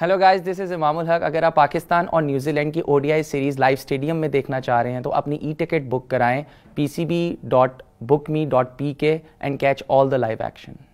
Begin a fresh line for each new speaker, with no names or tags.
hello guys this is Imamul Haq अगर आप पाकिस्तान और न्यूजीलैंड की ओडीआई सीरीज़ लाइव स्टेडियम में देखना चाह रहे हैं तो अपनी ई टिकट बुक कराएं P C B dot book me dot P K and catch
all the live action